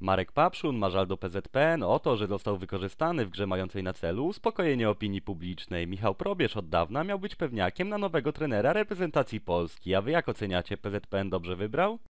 Marek Papszun ma żal do PZPN o to, że został wykorzystany w grze mającej na celu uspokojenie opinii publicznej. Michał Probierz od dawna miał być pewniakiem na nowego trenera reprezentacji Polski, a wy jak oceniacie, PZPN dobrze wybrał?